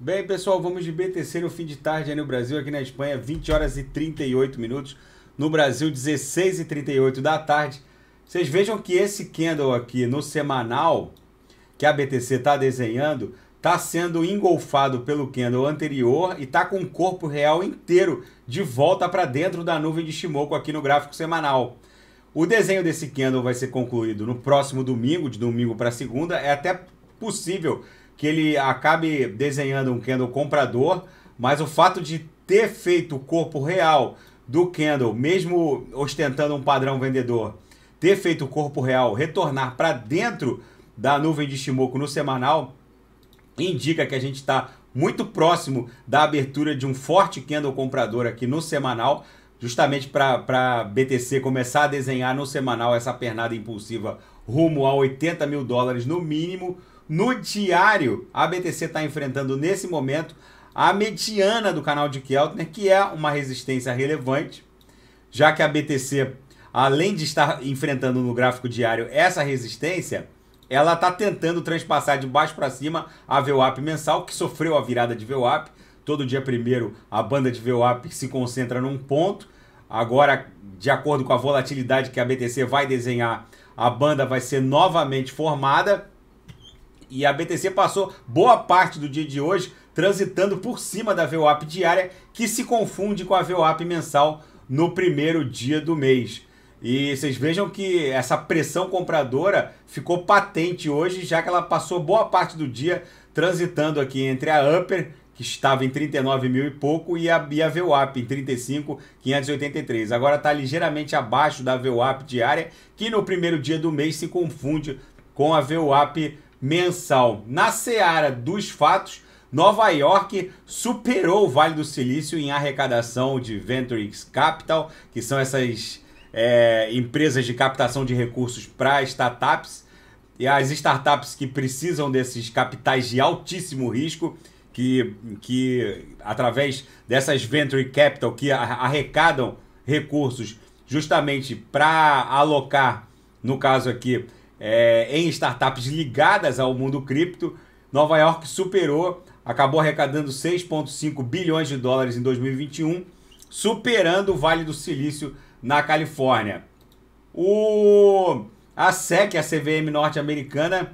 Bem, pessoal, vamos de BTC no fim de tarde aí no Brasil, aqui na Espanha, 20 horas e 38 minutos. No Brasil, 16 e 38 da tarde. Vocês vejam que esse candle aqui no semanal que a BTC está desenhando está sendo engolfado pelo candle anterior e está com o corpo real inteiro de volta para dentro da nuvem de Shimoku aqui no gráfico semanal. O desenho desse candle vai ser concluído no próximo domingo, de domingo para segunda. É até possível que ele acabe desenhando um Kendall comprador, mas o fato de ter feito o corpo real do Kendall, mesmo ostentando um padrão vendedor, ter feito o corpo real retornar para dentro da nuvem de Shimoku no semanal, indica que a gente está muito próximo da abertura de um forte candle comprador aqui no semanal, justamente para BTC começar a desenhar no semanal essa pernada impulsiva rumo a 80 mil dólares no mínimo, no diário, a BTC está enfrentando nesse momento a mediana do canal de Keltner, que é uma resistência relevante, já que a BTC, além de estar enfrentando no gráfico diário essa resistência, ela está tentando transpassar de baixo para cima a VWAP mensal, que sofreu a virada de VWAP. Todo dia primeiro a banda de VWAP se concentra num ponto. Agora, de acordo com a volatilidade que a BTC vai desenhar, a banda vai ser novamente formada e a BTC passou boa parte do dia de hoje transitando por cima da VWAP diária, que se confunde com a VWAP mensal no primeiro dia do mês. E vocês vejam que essa pressão compradora ficou patente hoje, já que ela passou boa parte do dia transitando aqui entre a Upper, que estava em 39 mil e pouco, e a, e a VWAP em 35,583. Agora está ligeiramente abaixo da VWAP diária, que no primeiro dia do mês se confunde com a VWAP mensal na seara dos fatos, Nova York superou o Vale do Silício em arrecadação de Venture Capital, que são essas é, empresas de captação de recursos para startups. E as startups que precisam desses capitais de altíssimo risco, que, que através dessas venture capital que arrecadam recursos justamente para alocar, no caso aqui, é, em startups ligadas ao mundo cripto, Nova York superou, acabou arrecadando 6,5 bilhões de dólares em 2021, superando o Vale do Silício na Califórnia. O, a SEC, a CVM norte-americana,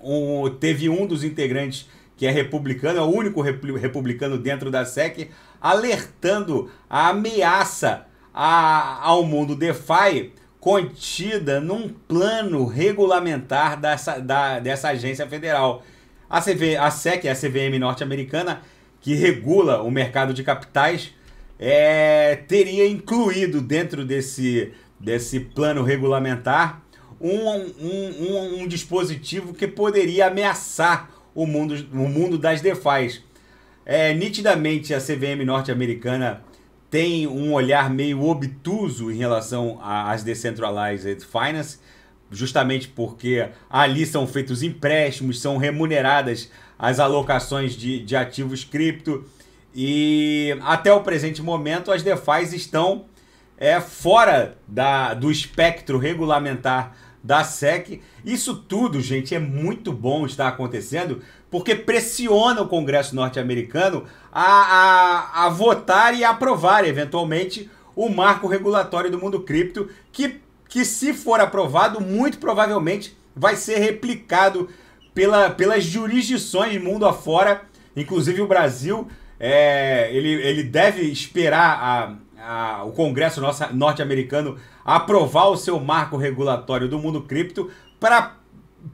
um, teve um dos integrantes que é republicano, é o único republicano dentro da SEC, alertando a ameaça a, ao mundo DeFi contida num plano regulamentar dessa, da, dessa agência federal. A, CV, a SEC, a CVM norte-americana, que regula o mercado de capitais, é, teria incluído dentro desse, desse plano regulamentar um, um, um, um dispositivo que poderia ameaçar o mundo, o mundo das DeFi. É, nitidamente, a CVM norte-americana tem um olhar meio obtuso em relação às decentralized finance, justamente porque ali são feitos empréstimos, são remuneradas as alocações de, de ativos cripto e até o presente momento as DeFi estão é, fora da, do espectro regulamentar da SEC. Isso tudo, gente, é muito bom estar acontecendo, porque pressiona o Congresso norte-americano a, a, a, votar e aprovar, eventualmente, o marco regulatório do mundo cripto, que, que se for aprovado, muito provavelmente vai ser replicado pela, pelas jurisdições mundo afora, inclusive o Brasil. É, ele, ele deve esperar a, a, o Congresso norte-americano aprovar o seu marco regulatório do mundo cripto para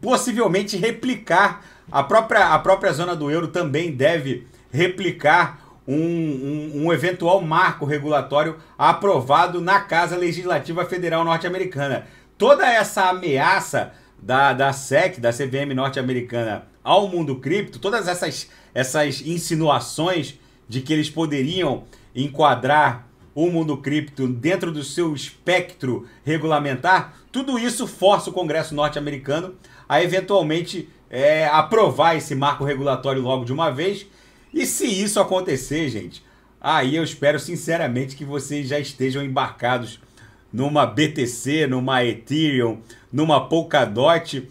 possivelmente replicar. A própria, a própria zona do euro também deve replicar um, um, um eventual marco regulatório aprovado na Casa Legislativa Federal norte-americana. Toda essa ameaça da, da SEC, da CVM norte-americana, ao mundo cripto, todas essas, essas insinuações de que eles poderiam enquadrar o mundo cripto dentro do seu espectro regulamentar, tudo isso força o Congresso norte-americano a eventualmente é, aprovar esse marco regulatório logo de uma vez. E se isso acontecer, gente, aí eu espero sinceramente que vocês já estejam embarcados numa BTC, numa Ethereum, numa Polkadot,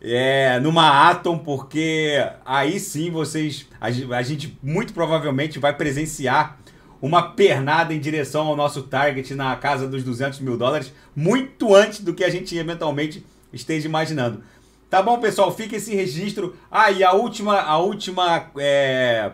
é, numa Atom, porque aí sim vocês, a, gente muito provavelmente vai presenciar uma pernada em direção ao nosso target na casa dos 200 mil dólares, muito antes do que a gente eventualmente esteja imaginando. Tá bom, pessoal? Fica esse registro. Ah, e a última, a última é,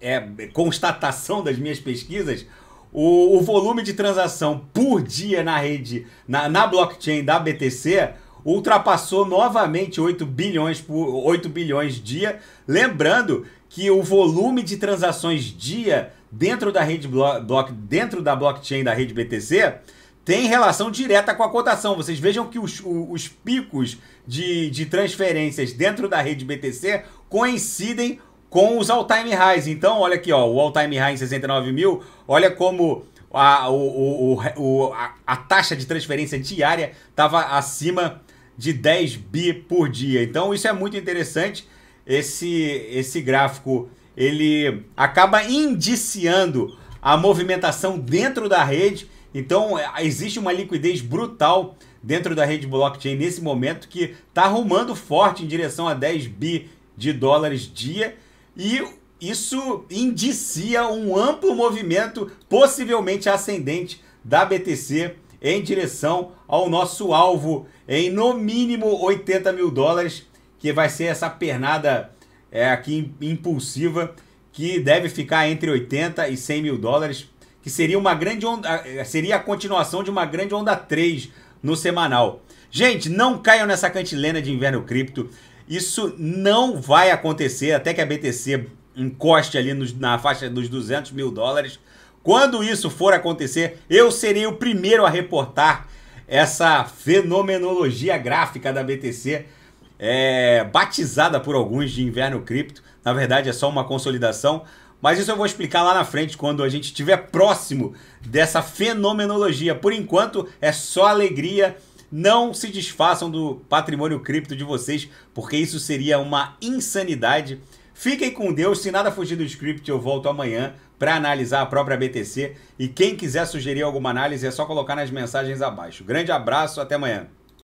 é, constatação das minhas pesquisas: o, o, volume de transação por dia na rede, na, na blockchain da BTC, ultrapassou novamente 8 bilhões por 8 bilhões dia. Lembrando que o volume de transações dia dentro da rede blo block, dentro da blockchain da rede BTC tem relação direta com a cotação. Vocês vejam que os, os picos de, de transferências dentro da rede BTC coincidem com os all-time highs. Então, olha aqui, ó, o all-time high em 69 mil, olha como a, o, o, o, a, a taxa de transferência diária estava acima de 10 bi por dia. Então, isso é muito interessante. Esse, esse gráfico ele acaba indiciando a movimentação dentro da rede. Então é, existe uma liquidez brutal dentro da rede blockchain nesse momento que está arrumando forte em direção a 10 bi de dólares dia e isso indicia um amplo movimento possivelmente ascendente da BTC em direção ao nosso alvo em no mínimo 80 mil dólares, que vai ser essa pernada é, aqui impulsiva que deve ficar entre 80 e 100 mil dólares, que seria uma grande onda, eh, seria a continuação de uma grande onda 3 no semanal. Gente, não caiam nessa cantilena de inverno cripto. Isso não vai acontecer até que a BTC encoste ali nos, na faixa dos 200 mil dólares. Quando isso for acontecer, eu serei o primeiro a reportar essa fenomenologia gráfica da BTC é, batizada por alguns de inverno cripto. Na verdade, é só uma consolidação. Mas isso eu vou explicar lá na frente quando a gente estiver próximo dessa fenomenologia. Por enquanto, é só alegria. Não se desfaçam do patrimônio cripto de vocês, porque isso seria uma insanidade. Fiquem com Deus. Se nada fugir do script, eu volto amanhã para analisar a própria BTC. E quem quiser sugerir alguma análise, é só colocar nas mensagens abaixo. Grande abraço, até amanhã.